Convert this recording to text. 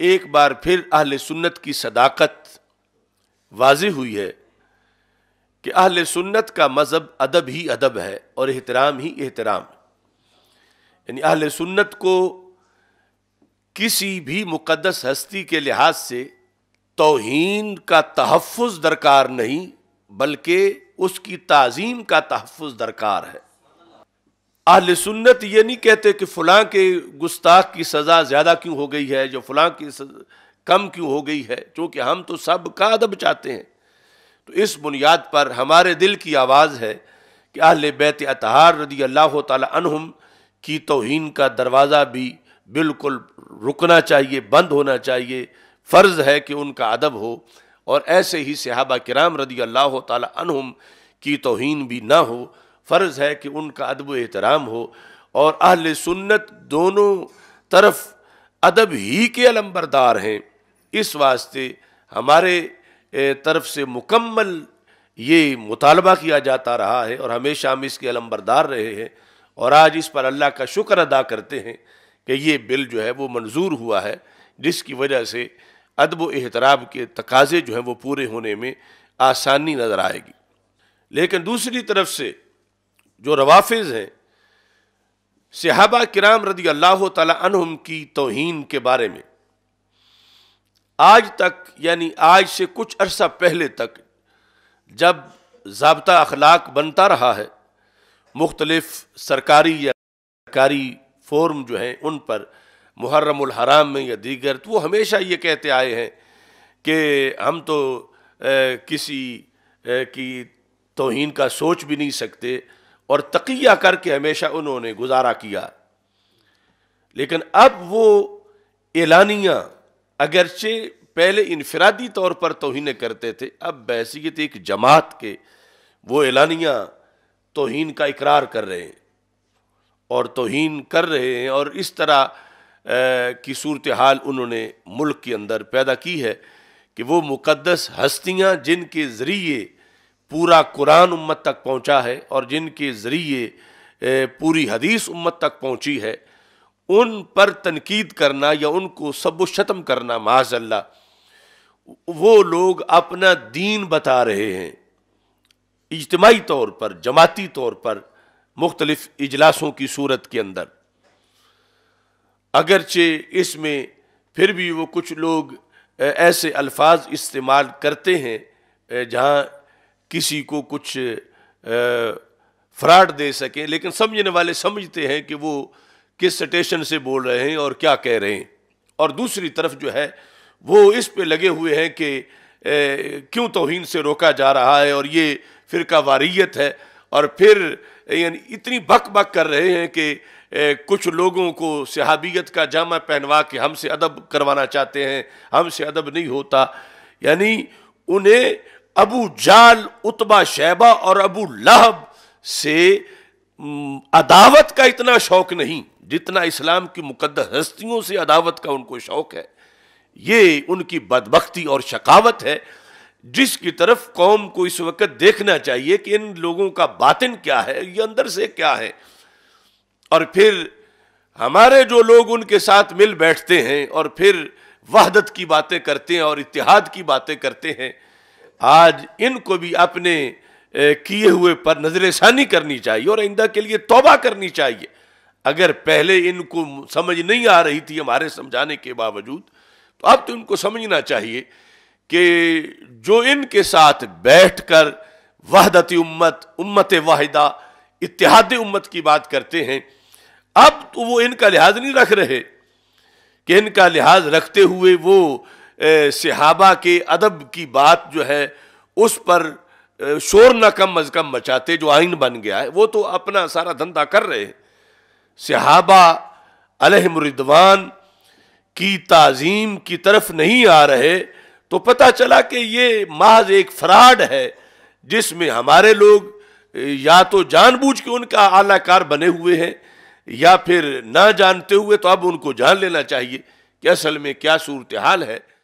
एक बार फिर अहल सुन्नत की सदाकत वाज हुई है कि अहल सुन्नत का मज़हब अदब ही अदब है और एहतराम ही एहतराम यानी अहल सुन्नत को किसी भी मुकदस हस्ती के लिहाज से तोहन का तहफ़ दरकार नहीं बल्कि उसकी तज़ीम का तहफ़ दरकार है अहल सुन्नत ये नहीं कहते कि फ़लाँ के गुस्ताख की सज़ा ज़्यादा क्यों हो गई है जो फ़लाँ की कम क्यों हो गई है क्योंकि हम तो सब का अदब चाहते हैं तो इस बुनियाद पर हमारे दिल की आवाज़ है कि अहल बैत अतहार रदी अल्लाह तहम की तोहन का दरवाज़ा भी बिल्कुल रुकना चाहिए बंद होना चाहिए फ़र्ज़ है कि उनका अदब हो और ऐसे ही सहाबा कराम रदी अल्लाह तहम की तोहन भी ना हो फ़र्ज़ है कि उनका अदब एहतराम हो और अहल सुन्नत दोनों तरफ अदब ही के अलम्बरदार हैं इस वास्ते हमारे तरफ से मुकम्मल ये मुतालबा किया जाता रहा है और हमेशा हम इसके अलम्बरदार रहे हैं और आज इस पर अल्लाह का शुक्र अदा करते हैं कि ये बिल जो है वो मंजूर हुआ है जिसकी वजह से अदब एहतराब के तकाजे जो हैं वो पूरे होने में आसानी नज़र आएगी लेकिन दूसरी तरफ से जो रवाफिज हैं सिहाबा किराम रदी अल्लाह तलाम की तोहन के बारे में आज तक यानी आज से कुछ अरसा पहले तक जब जबता अखलाक बनता रहा है मुख्तलफ़ सरकारी या सरकारी फोरम जो हैं उन पर मुहर्रमुल हराम में या दीगर तो वो हमेशा ये कहते आए हैं कि हम तो ए, किसी ए, की तोहन का सोच भी नहीं सकते और तकिया करके हमेशा उन्होंने गुजारा किया लेकिन अब वो एलानिया अगरचे पहले इनफरादी तौर पर तोहन करते थे अब बहसीत एक जमात के वो एलानिया तोहन का इकरार कर रहे हैं और तोहन कर रहे हैं और इस तरह की सूरत हाल उन्होंने मुल्क के अंदर पैदा की है कि वो मुक़दस हस्तियाँ जिनके ज़रिए पूरा कुरान उम्मत तक पहुंचा है और जिनके ज़रिए पूरी हदीस उम्मत तक पहुंची है उन पर तनकीद करना या उनको सब शतम करना माजल्ला वो लोग अपना दीन बता रहे हैं इजतमाही तौर पर जमाती तौर पर मुख्तलिफ इजलासों की सूरत के अंदर अगरचे इसमें फिर भी वो कुछ लोग ऐसे अल्फाज इस्तेमाल करते हैं जहाँ किसी को कुछ फ्रॉड दे सकें लेकिन समझने वाले समझते हैं कि वो किस स्टेशन से बोल रहे हैं और क्या कह रहे हैं और दूसरी तरफ जो है वो इस पे लगे हुए हैं कि क्यों तोहन से रोका जा रहा है और ये फिर का वारियत है और फिर यानी इतनी बक बक कर रहे हैं कि कुछ लोगों को सहाबियत का जामा पहनवा के हमसे अदब करवाना चाहते हैं हमसे अदब नहीं होता यानी उन्हें अबू जाल उतबा शैबा और अबू लहब से अदावत का इतना शौक नहीं जितना इस्लाम की मुकद्दस हस्तियों से अदावत का उनको शौक है ये उनकी बदबख्ती और शकावत है जिसकी तरफ कौम को इस वक्त देखना चाहिए कि इन लोगों का बातिन क्या है ये अंदर से क्या है और फिर हमारे जो लोग उनके साथ मिल बैठते हैं और फिर वहदत की बातें करते हैं और इतिहाद की बातें करते हैं आज इनको भी अपने किए हुए पर नज़रसानी करनी चाहिए और आइंदा के लिए तोबा करनी चाहिए अगर पहले इनको समझ नहीं आ रही थी हमारे समझाने के बावजूद तो अब तो इनको समझना चाहिए कि जो इनके साथ बैठ कर वहदत उम्मत उम्मत वाहिदा इतिहाद उम्मत की बात करते हैं अब तो वो इनका लिहाज नहीं रख रहे कि इनका लिहाज रखते हुए वो सिहाबा के अदब की बात जो है उस पर शोर न कम अज कम मचाते जो आइन बन गया है वो तो अपना सारा धंधा कर रहे हैं सहाबा अलहमरिदवान की ताज़ीम की तरफ नहीं आ रहे तो पता चला कि ये महज एक फ्राड है जिसमें हमारे लोग या तो जानबूझ के उनका आलाकार बने हुए हैं या फिर ना जानते हुए तो अब उनको जान लेना चाहिए कि असल में क्या सूरत हाल है